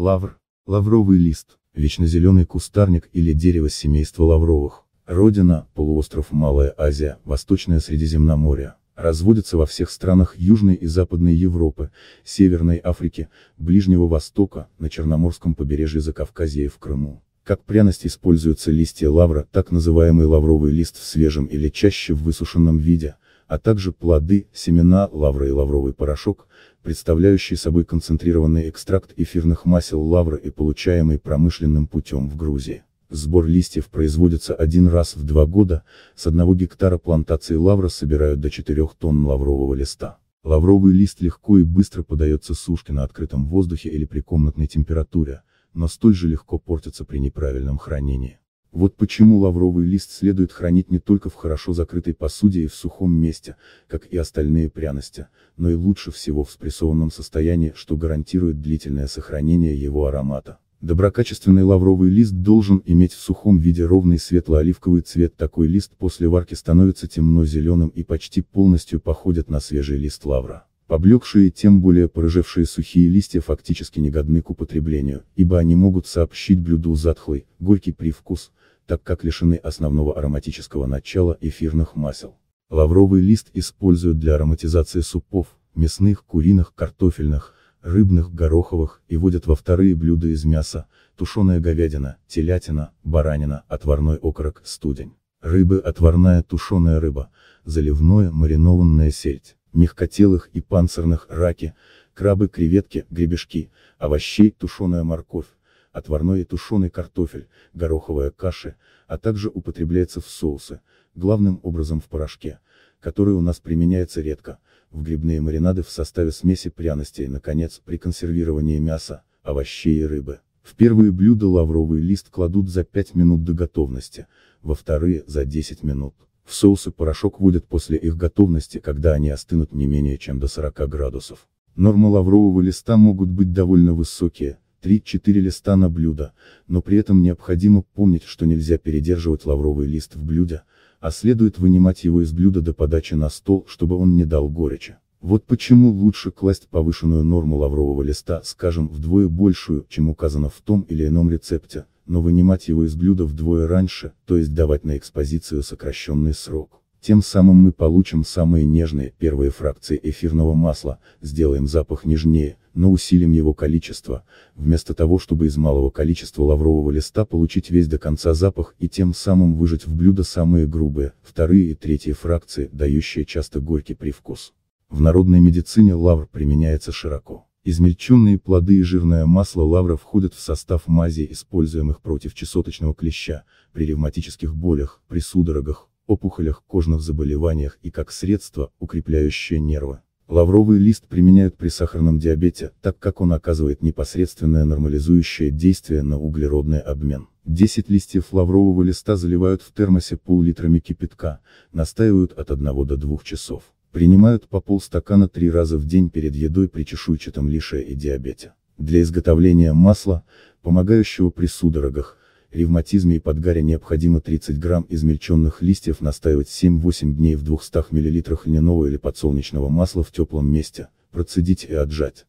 Лавр, лавровый лист, Вечно зеленый кустарник или дерево семейства лавровых. Родина, полуостров Малая Азия, Восточное Средиземноморье, разводится во всех странах Южной и Западной Европы, Северной Африки, Ближнего Востока, на Черноморском побережье Закавказья и в Крыму. Как пряность используются листья лавра, так называемый лавровый лист в свежем или чаще в высушенном виде, а также плоды, семена, лавра и лавровый порошок, представляющий собой концентрированный экстракт эфирных масел лавра и получаемый промышленным путем в Грузии. Сбор листьев производится один раз в два года, с одного гектара плантации лавра собирают до 4 тонн лаврового листа. Лавровый лист легко и быстро подается сушке на открытом воздухе или при комнатной температуре, но столь же легко портится при неправильном хранении. Вот почему лавровый лист следует хранить не только в хорошо закрытой посуде и в сухом месте, как и остальные пряности, но и лучше всего в спрессованном состоянии, что гарантирует длительное сохранение его аромата. Доброкачественный лавровый лист должен иметь в сухом виде ровный светло-оливковый цвет. Такой лист после варки становится темно-зеленым и почти полностью походит на свежий лист лавра. Поблекшие, тем более порыжевшие сухие листья фактически негодны к употреблению, ибо они могут сообщить блюду затхлый, горький привкус, так как лишены основного ароматического начала эфирных масел. Лавровый лист используют для ароматизации супов, мясных, куриных, картофельных, рыбных, гороховых и вводят во вторые блюда из мяса, тушеная говядина, телятина, баранина, отварной окорок, студень, рыбы, отварная тушеная рыба, заливное, маринованная сельдь мягкотелых и панцирных раки, крабы, креветки, гребешки, овощей, тушеная морковь, отварной и тушеный картофель, гороховая каша, а также употребляется в соусы, главным образом в порошке, который у нас применяется редко, в грибные маринады в составе смеси пряностей наконец, при консервировании мяса, овощей и рыбы. В первые блюда лавровый лист кладут за 5 минут до готовности, во вторые – за 10 минут. В соусы порошок вводят после их готовности, когда они остынут не менее чем до 40 градусов. Нормы лаврового листа могут быть довольно высокие, 3-4 листа на блюдо, но при этом необходимо помнить, что нельзя передерживать лавровый лист в блюде, а следует вынимать его из блюда до подачи на стол, чтобы он не дал горечи. Вот почему лучше класть повышенную норму лаврового листа, скажем, вдвое большую, чем указано в том или ином рецепте, но вынимать его из блюда вдвое раньше, то есть давать на экспозицию сокращенный срок. Тем самым мы получим самые нежные, первые фракции эфирного масла, сделаем запах нежнее, но усилим его количество, вместо того чтобы из малого количества лаврового листа получить весь до конца запах и тем самым выжать в блюдо самые грубые, вторые и третьи фракции, дающие часто горький привкус. В народной медицине лавр применяется широко. Измельченные плоды и жирное масло лавра входят в состав мазей, используемых против чесоточного клеща, при ревматических болях, при судорогах, опухолях, кожных заболеваниях и как средство, укрепляющее нервы. Лавровый лист применяют при сахарном диабете, так как он оказывает непосредственное нормализующее действие на углеродный обмен. 10 листьев лаврового листа заливают в термосе пол-литрами кипятка, настаивают от 1 до 2 часов. Принимают по полстакана три раза в день перед едой при чешуйчатом лише и диабете. Для изготовления масла, помогающего при судорогах, ревматизме и подгаре необходимо 30 грамм измельченных листьев настаивать 7-8 дней в 200 мл льняного или подсолнечного масла в теплом месте, процедить и отжать.